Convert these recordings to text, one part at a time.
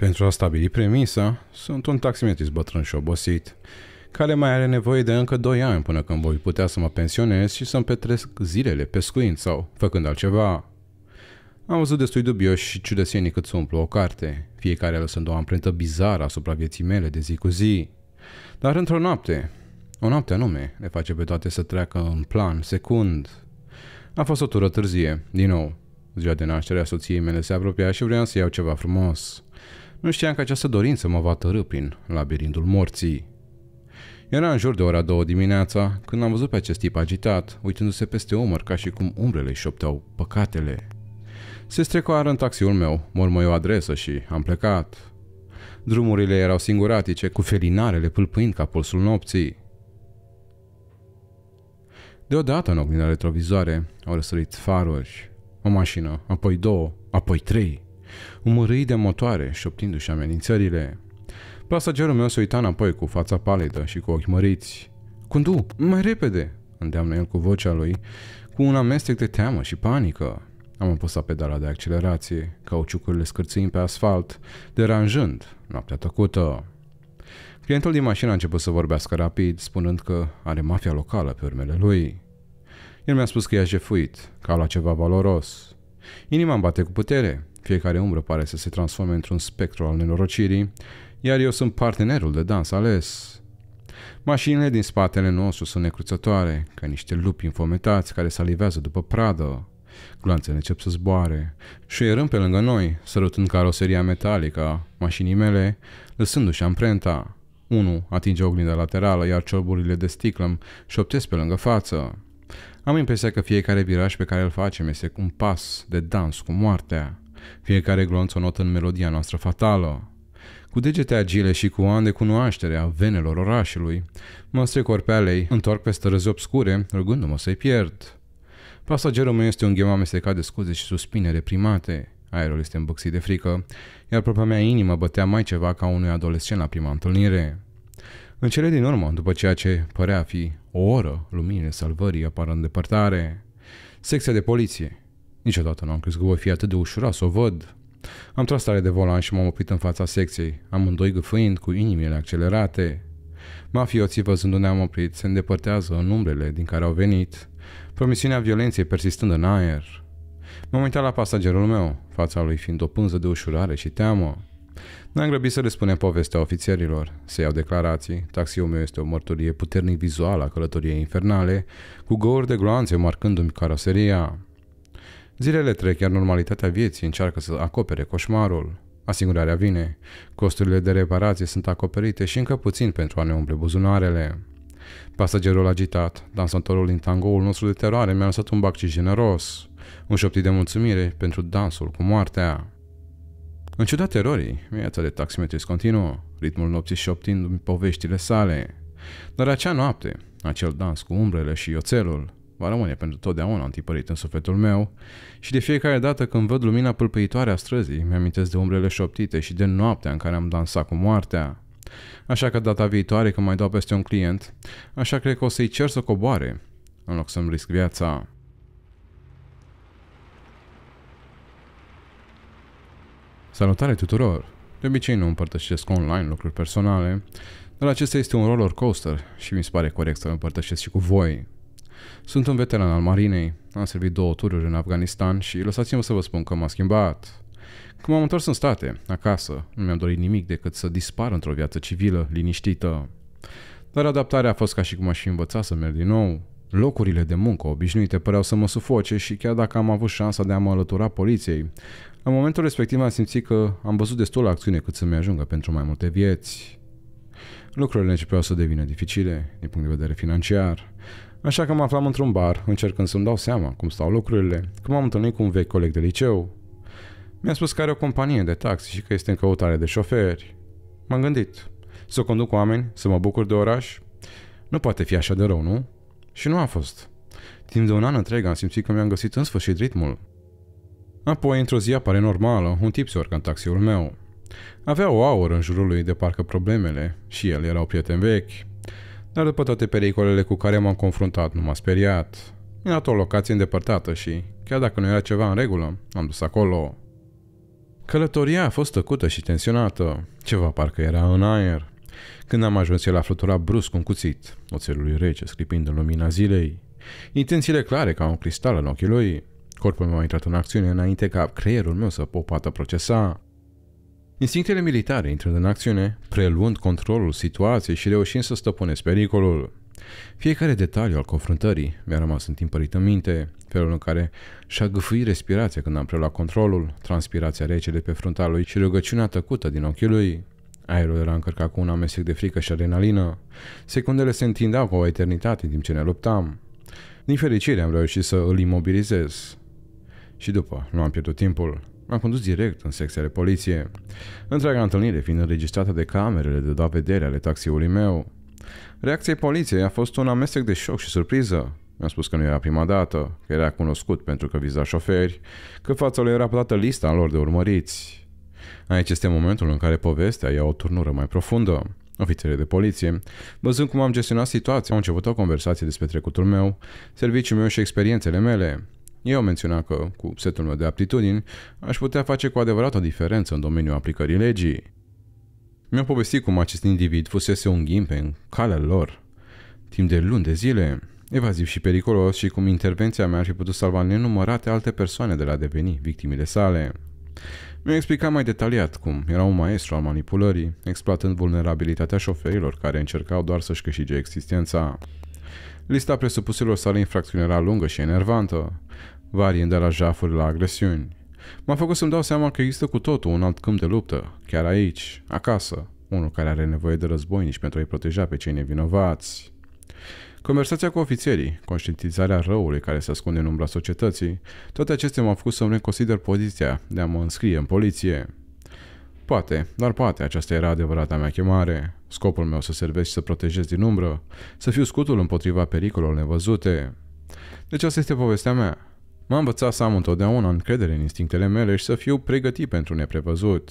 Pentru a stabili premisa, sunt un taximetrist bătrân și obosit, care mai are nevoie de încă 2 ani până când voi putea să mă pensionez și să-mi petresc zilele pescuind sau făcând altceva. Am văzut destui dubioși și ciudățenii cât să umplu o carte, fiecare lăsând o amprentă bizară asupra vieții mele de zi cu zi. Dar într-o noapte, o noapte anume, le face pe toate să treacă în plan, secund. A fost o tură târzie, din nou. Ziua de naștere a soției mele se apropia și vreau să iau ceva frumos. Nu știam că această dorință mă va tărâ prin labirintul morții. Era în jur de ora două dimineața când am văzut pe acest tip agitat, uitându-se peste umăr ca și cum umbrele șopteau păcatele. Se strecoară în taxiul meu, mormăi o adresă și am plecat. Drumurile erau singuratice, cu felinarele pâlpâind ca pulsul nopții. Deodată, în oglinda retrovizoare, au răsărit faruri. O mașină, apoi două, apoi trei umărâi de motoare, șoptindu-și amenințările. Pasagerul meu se uita înapoi cu fața palidă și cu ochi măriți. Condu, mai repede!" îndeamnă el cu vocea lui, cu un amestec de teamă și panică. Am apăsat pedala de accelerație, cauciucurile scârțâind pe asfalt, deranjând noaptea tăcută. Clientul din mașină a început să vorbească rapid, spunând că are mafia locală pe urmele lui. El mi-a spus că i-a jefuit, că a luat ceva valoros. Inima îmi bate cu putere. Fiecare umbră pare să se transforme într-un spectru al nenorocirii, iar eu sunt partenerul de dans ales. Mașinile din spatele nostru sunt necruțătoare, ca niște lupi înfometați care salivează după pradă. Glanțele încep să zboare. Șuierăm pe lângă noi, sărutând caroseria metalică a mașinii mele, lăsându-și amprenta. Unul atinge oglinda laterală, iar ciorburile de sticlă îmi șoptesc pe lângă față. Am impresia că fiecare viraj pe care îl facem este un pas de dans cu moartea. Fiecare glonț o notă în melodia noastră fatală. Cu degete agile și cu ani de cunoaștere a venelor orașului, mă strecor pe alei, întorc pe străzi obscure, rugându-mă să-i pierd. Pasagerul meu este un ghem amestecat de scuze și suspine reprimate. Aerul este îmbăxit de frică, iar propria mea inimă bătea mai ceva ca unui adolescent la prima întâlnire. În cele din urmă, după ceea ce părea a fi o oră, luminile salvării apar în depărtare. Secția de poliție, Niciodată nu am crezut că voi fi atât de ușurat să o văd. Am tras tare de volan și m-am oprit în fața secției, amândoi gâfâind cu inimile accelerate. Mafioții, văzându-ne am oprit, se îndepărtează în umbrele din care au venit, promisiunea violenței persistând în aer. M-am uitat la pasagerul meu, fața lui fiind o pânză de ușurare și teamă. Ne-am grăbit să le spunem povestea ofițerilor, să iau declarații, taxiul meu este o mărturie puternic vizuală a călătoriei infernale, cu găuri de gloanțe marcându-mi caroseria. Zilele trec, iar normalitatea vieții încearcă să acopere coșmarul. Asigurarea vine, costurile de reparație sunt acoperite și încă puțin pentru a ne umple buzunarele. Pasagerul agitat, dansatorul din tangoul nostru de teroare mi-a lăsat un bacci generos, un șoptit de mulțumire pentru dansul cu moartea. În ciuda terorii, viața de taximetrist continuă, ritmul nopții șoptindu-mi poveștile sale. Dar acea noapte, acel dans cu umbrele și oțelul, va rămâne pentru totdeauna întipărit în sufletul meu și de fiecare dată când văd lumina pâlpăitoare a străzii, mi-amintesc de umbrele șoptite și de noaptea în care am dansat cu moartea. Așa că data viitoare când mai dau peste un client, așa cred că o să-i cer să coboare, în loc să-mi risc viața. Salutare tuturor! De obicei nu împărtășesc online lucruri personale, dar acesta este un roller coaster și mi se pare corect să îl împărtășesc și cu voi. Sunt un veteran al marinei, am servit două tururi în Afganistan și lăsați-mă să vă spun că m-a schimbat. Când m-am întors în state, acasă, nu mi-am dorit nimic decât să dispar într-o viață civilă, liniștită. Dar adaptarea a fost ca și cum aș fi învățat să merg din nou. Locurile de muncă obișnuite păreau să mă sufoce și chiar dacă am avut șansa de a mă alătura poliției, în momentul respectiv am simțit că am văzut destul acțiune cât să-mi ajungă pentru mai multe vieți. Lucrurile începeau să devină dificile din punct de vedere financiar. Așa că mă aflam într-un bar, încercând să-mi dau seama cum stau lucrurile, cum am întâlnit cu un vechi coleg de liceu. Mi-a spus că are o companie de taxi și că este în căutare de șoferi. M-am gândit. Să conduc oameni, să mă bucur de oraș? Nu poate fi așa de rău, nu? Și nu a fost. Timp de un an întreg am simțit că mi-am găsit în sfârșit ritmul. Apoi, într-o zi apare normală, un tip se urcă în taxiul meu. Avea o aură în jurul lui de parcă problemele și el erau prieteni vechi. Dar după toate pericolele cu care m-am confruntat, nu m-a speriat. Era o locație îndepărtată și, chiar dacă nu era ceva în regulă, am dus acolo. Călătoria a fost tăcută și tensionată. Ceva parcă era în aer. Când am ajuns, el a fluturat brusc un cuțit, oțelului rece, scripind în lumina zilei. Intențiile clare ca un cristal în ochii lui. Corpul meu a intrat în acțiune înainte ca creierul meu să popată procesa. Instinctele militare intră în acțiune, preluând controlul situației și reușind să stăpânesc pericolul. Fiecare detaliu al confruntării mi-a rămas întimpărit în minte, felul în care și-a gâfâit respirația când am preluat controlul, transpirația rece de pe frunta lui și rugăciunea tăcută din ochiul lui. Aerul era încărcat cu un amestec de frică și adrenalină. Secundele se întindeau ca o eternitate în timp ce ne luptam. Din fericire am reușit să îl imobilizez. Și după, nu am pierdut timpul. M-am condus direct în secția de poliție, întreaga întâlnire fiind înregistrată de camerele de da vedere ale taxiului meu. Reacția poliției a fost un amestec de șoc și surpriză. Mi-a spus că nu era prima dată, că era cunoscut pentru că viza șoferi, că fața lui era plată lista lor de urmăriți. Aici este momentul în care povestea ia o turnură mai profundă. Ofițerii de poliție, văzând cum am gestionat situația, au început o conversație despre trecutul meu, serviciul meu și experiențele mele. Eu menționat că, cu setul meu de aptitudini, aș putea face cu adevărat o diferență în domeniul aplicării legii. Mi-a povestit cum acest individ fusese un ghimpe în calea lor, timp de luni de zile, evaziv și periculos și cum intervenția mea ar fi putut salva nenumărate alte persoane de la deveni victimile sale. Mi-a explicat mai detaliat cum era un maestru al manipulării, exploatând vulnerabilitatea șoferilor care încercau doar să-și câștige existența. Lista presupuselor sale infracțiuni era lungă și enervantă, variind de la jafuri la agresiuni. M-a făcut să-mi dau seama că există cu totul un alt câmp de luptă, chiar aici, acasă, unul care are nevoie de nici pentru a-i proteja pe cei nevinovați. Conversația cu ofițerii, conștientizarea răului care se ascunde în umbra societății, toate acestea m-au făcut să-mi reconsider poziția de a mă înscrie în poliție. Poate, dar poate aceasta era adevărata mea chemare, scopul meu să servesc și să protejez din umbră, să fiu scutul împotriva pericolelor nevăzute. Deci asta este povestea mea. M-a învățat să am întotdeauna încredere în instinctele mele și să fiu pregătit pentru neprevăzut.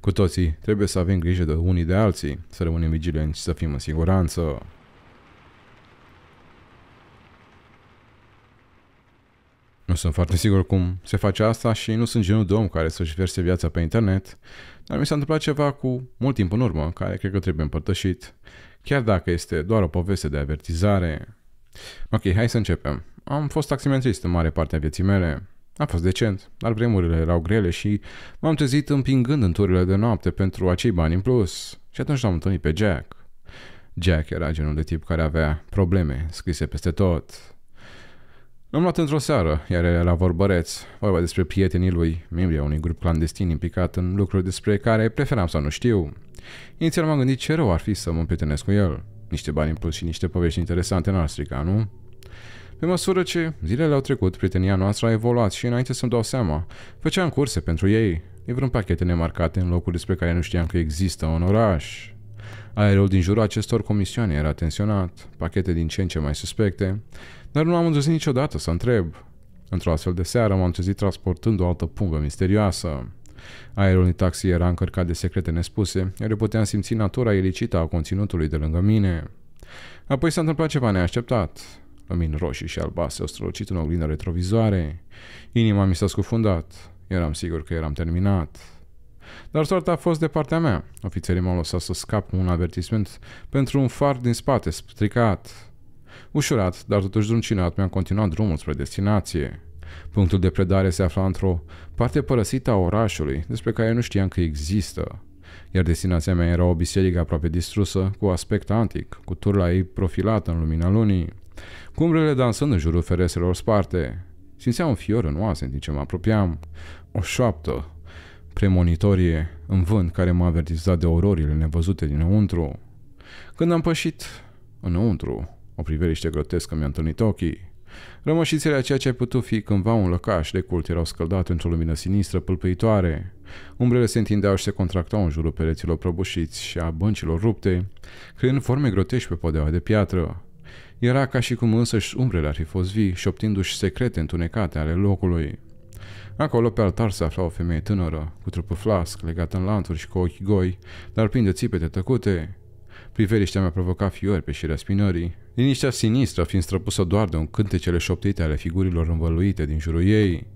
Cu toții trebuie să avem grijă de unii de alții, să rămânem vigilenți și să fim în siguranță. Nu sunt foarte sigur cum se face asta și nu sunt genul de om care să-și verse viața pe internet, dar mi s-a întâmplat ceva cu mult timp în urmă, care cred că trebuie împărtășit, chiar dacă este doar o poveste de avertizare. Ok, hai să începem. Am fost taximetrist în mare parte a vieții mele. A fost decent, dar vremurile erau grele și m-am trezit împingând în turile de noapte pentru acei bani în plus. Și atunci l-am întâlnit pe Jack. Jack era genul de tip care avea probleme scrise peste tot. L-am luat într-o seară, iar era la vorbăreț, vorba despre prietenii lui, membrii unui grup clandestin implicat în lucruri despre care preferam să nu știu. Inițial m-am gândit ce rău ar fi să mă împrietenesc cu el. Niște bani în plus și niște povești interesante n-ar strica, nu? Pe măsură ce zilele au trecut, prietenia noastră a evoluat și înainte să-mi dau seama, făceam curse pentru ei, vreun pachete nemarcate în locuri despre care nu știam că există în oraș. Aerul din jurul acestor comisioane era tensionat, pachete din ce în ce mai suspecte, dar nu am îndrăznit niciodată să întreb. Într-o astfel de seară m-am trezit transportând o altă pungă misterioasă. Aerul din taxi era încărcat de secrete nespuse, iar eu puteam simți natura ilicită a conținutului de lângă mine. Apoi s-a întâmplat ceva neașteptat. Lumini roșii și albastre au strălucit în oglinda retrovizoare. Inima mi s-a scufundat. Eram sigur că eram terminat. Dar soarta a fost de partea mea. Ofițerii m-au lăsat să scap cu un avertisment pentru un far din spate, stricat. Ușurat, dar totuși druncinat, mi-am continuat drumul spre destinație. Punctul de predare se afla într-o parte părăsită a orașului, despre care nu știam că există iar destinația mea era o biserică aproape distrusă, cu aspect antic, cu turla ei profilată în lumina lunii, cu umbrele dansând în jurul ferestrelor sparte. Simțeam un fior în oase în timp ce mă apropiam. O șoaptă premonitorie în vânt care m-a avertizat de ororile nevăzute dinăuntru. Când am pășit înăuntru, o priveliște grotescă mi-a întâlnit ochii. Rămășițele a ceea ce ai putut fi cândva un lăcaș de cult erau scăldate într-o lumină sinistră pâlpâitoare. Umbrele se întindeau și se contractau în jurul pereților prăbușiți și a băncilor rupte, creând forme grotești pe podeaua de piatră. Era ca și cum însăși umbrele ar fi fost vii, obtindu și secrete întunecate ale locului. Acolo pe altar se afla o femeie tânără, cu trupul flasc, legată în lanțuri și cu ochi goi, dar plin de țipete tăcute. Priveliștea a provoca fiori pe șirea spinării, liniștea sinistră fiind străpusă doar de un cântecele șoptite ale figurilor învăluite din jurul ei.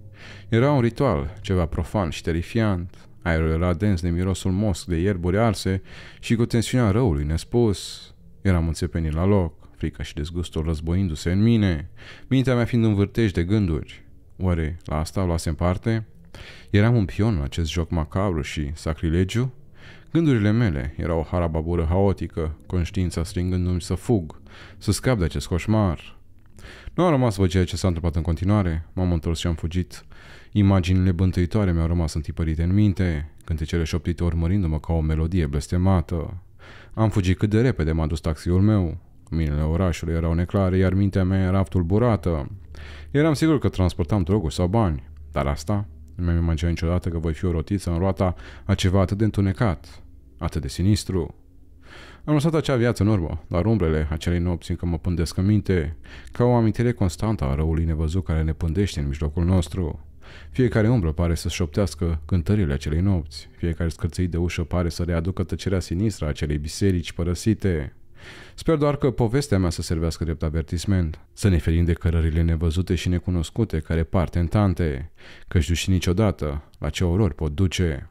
Era un ritual, ceva profan și terifiant. Aerul era dens de mirosul mosc de ierburi arse și cu tensiunea răului nespus. Eram înțepenit la loc, frica și dezgustul războindu-se în mine, mintea mea fiind un vârtej de gânduri. Oare la asta luasem parte? Eram un pion în acest joc macabru și sacrilegiu? Gândurile mele erau o harababură haotică, conștiința strângându mi să fug, să scap de acest coșmar. Nu am rămas vă ceea ce s-a întâmplat în continuare, m-am întors și am fugit. Imaginile bântuitoare mi-au rămas întipărite în minte, cântecele șoptite urmărindu-mă ca o melodie blestemată. Am fugit cât de repede m-a dus taxiul meu. Minele orașului erau neclare, iar mintea mea era tulburată. Eram sigur că transportam droguri sau bani, dar asta nu mi-am imaginat niciodată că voi fi o rotiță în roata a ceva atât de întunecat, atât de sinistru. Am lăsat acea viață în urmă, dar umbrele acelei nopți încă mă pândesc în minte, ca o amintire constantă a răului nevăzut care ne pândește în mijlocul nostru. Fiecare umbră pare să șoptească cântările acelei nopți, fiecare scârțăit de ușă pare să readucă tăcerea sinistră a acelei biserici părăsite. Sper doar că povestea mea să servească drept avertisment, să ne ferim de cărările nevăzute și necunoscute care par tentante, știu și niciodată la ce orori pot duce.